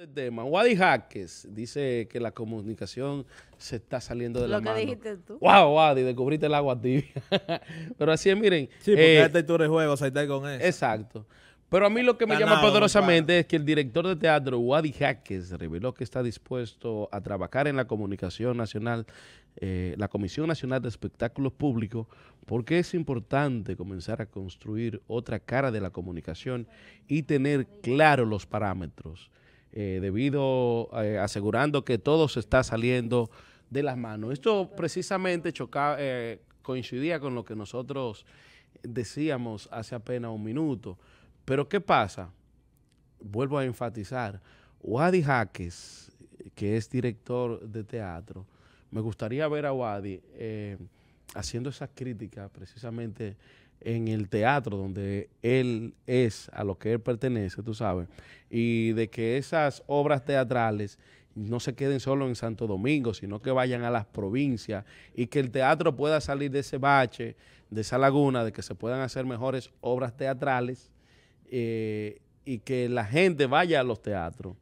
Este tema. Wadi Jaques dice que la comunicación se está saliendo de la mano. Lo que dijiste tú. Wow, Wadi, descubriste el agua tibia. Pero así es, miren. Sí, porque eh, este tour de juego, con eso. Exacto. Pero a mí lo que me llama poderosamente es que el director de teatro, Wadi Jaques, reveló que está dispuesto a trabajar en la comunicación nacional, eh, la Comisión Nacional de Espectáculos Públicos, porque es importante comenzar a construir otra cara de la comunicación y tener claro los parámetros eh, debido eh, asegurando que todo se está saliendo de las manos. Esto precisamente eh, coincidía con lo que nosotros decíamos hace apenas un minuto. Pero ¿qué pasa? Vuelvo a enfatizar, Wadi Jaques, que es director de teatro, me gustaría ver a Wadi haciendo esa crítica precisamente en el teatro donde él es, a lo que él pertenece, tú sabes, y de que esas obras teatrales no se queden solo en Santo Domingo, sino que vayan a las provincias y que el teatro pueda salir de ese bache, de esa laguna, de que se puedan hacer mejores obras teatrales. Eh, y que la gente vaya a los teatros.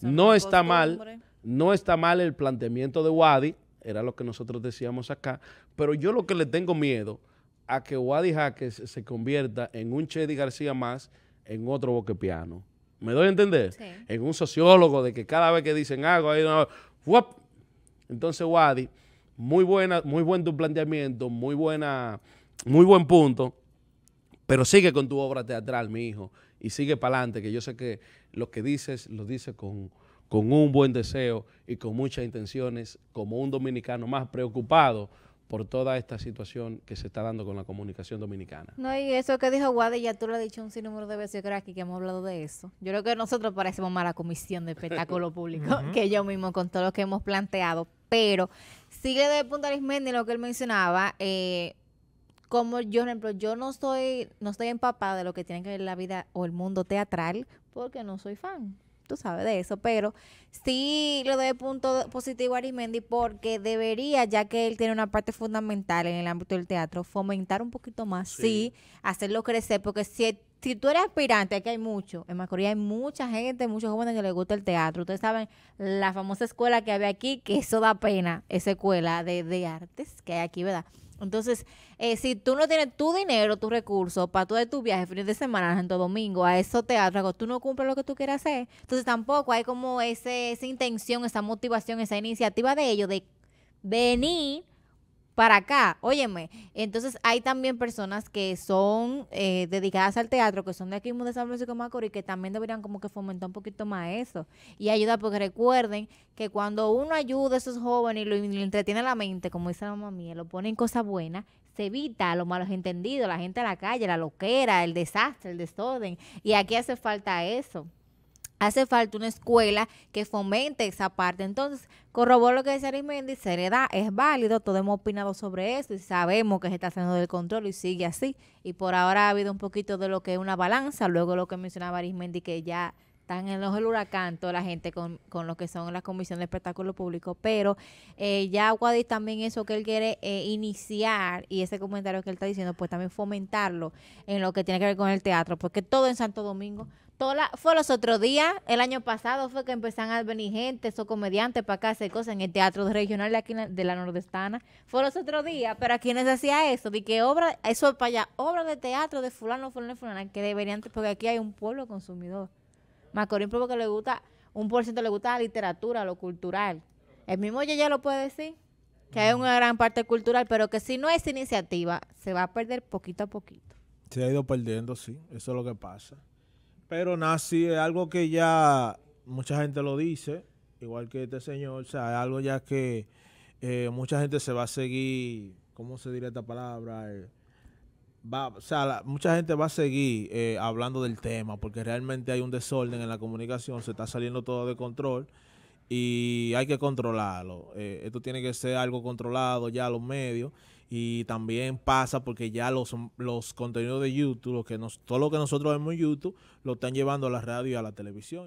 no está mal, no está mal el planteamiento de Wadi, era lo que nosotros decíamos acá, pero yo lo que le tengo miedo a que Wadi Jaques se convierta en un Chedi García más, en otro boquepiano. ¿Me doy a entender? Sí. En un sociólogo de que cada vez que dicen algo, hay una... ¡Wop! Entonces Wadi, muy buena, muy buen tu planteamiento, muy buena, muy buen punto, pero sigue con tu obra teatral, mi hijo, y sigue para adelante, que yo sé que lo que dices, lo dices con con un buen deseo y con muchas intenciones, como un dominicano más preocupado por toda esta situación que se está dando con la comunicación dominicana. No, y eso que dijo Wade, ya tú lo has dicho un sinnúmero de veces, creo aquí que hemos hablado de eso. Yo creo que nosotros parecemos más la comisión de espectáculo público que yo mismo con todo lo que hemos planteado, pero sigue de Punta Arismendi lo que él mencionaba, eh, como yo, por ejemplo, yo no estoy, no estoy empapada de lo que tiene que ver la vida o el mundo teatral porque no soy fan tú sabes de eso, pero sí le doy punto positivo a Arismendi porque debería, ya que él tiene una parte fundamental en el ámbito del teatro, fomentar un poquito más, sí, hacerlo crecer, porque si, si tú eres aspirante, aquí hay mucho, en Macorís hay mucha gente, muchos jóvenes que les gusta el teatro, ustedes saben la famosa escuela que había aquí, que eso da pena, esa escuela de, de artes que hay aquí, ¿verdad? Entonces, eh, si tú no tienes tu dinero, tus recursos para todo tu viaje, fines de semana, Santo Domingo, a esos teatros, tú no cumples lo que tú quieras hacer, entonces tampoco hay como esa intención, esa motivación, esa iniciativa de ellos de venir para acá. Óyeme, entonces hay también personas que son eh, dedicadas al teatro, que son de aquí mismo de San Francisco de Macorís, que también deberían como que fomentar un poquito más eso y ayudar, porque recuerden que cuando uno ayuda a esos jóvenes y lo, entretiene la mente, como dice la mamá mía, lo pone en cosas buenas, se evita los malos entendidos, la gente a la calle, la loquera, el desastre, el desorden. Y aquí hace falta eso hace falta una escuela que fomente esa parte. Entonces, corrobó lo que decía Arismendi, seriedad, es válido, todos hemos opinado sobre eso y sabemos que se está haciendo del control y sigue así. Y por ahora ha habido un poquito de lo que es una balanza, luego lo que mencionaba Arizmendi que ya están en los del huracán toda la gente con, con lo que son las comisiones de espectáculo público, pero eh, ya Guadix también eso que él quiere eh, iniciar y ese comentario que él está diciendo, pues también fomentarlo en lo que tiene que ver con el teatro, porque todo en Santo Domingo fue los otros días, el año pasado fue que empezaron a venir gente, esos comediantes para acá hacer cosas en el teatro regional de aquí de la nordestana. Fue los otros días, pero a quienes hacía eso, de que obra, eso para allá, obra de teatro de fulano, fulano, fulano, que deberían, porque aquí hay un pueblo consumidor. Macorín porque le gusta, un por ciento le gusta la literatura, lo cultural. El mismo ya lo puede decir, que hay una gran parte cultural, pero que si no es iniciativa, se va a perder poquito a poquito. Se ha ido perdiendo, sí, eso es lo que pasa. Pero nazi es algo que ya mucha gente lo dice, igual que este señor, o sea, es algo ya que eh, mucha gente se va a seguir, ¿cómo se diría esta palabra? Eh, va, o sea, mucha gente va a seguir eh, hablando del tema porque realmente hay un desorden en la comunicación, se está saliendo todo de control y hay que controlarlo. esto tiene que ser algo controlado ya los medios y también pasa porque ya los, los contenidos de YouTube, que nos, todo lo que nosotros vemos en YouTube, lo están llevando a la radio y a la televisión.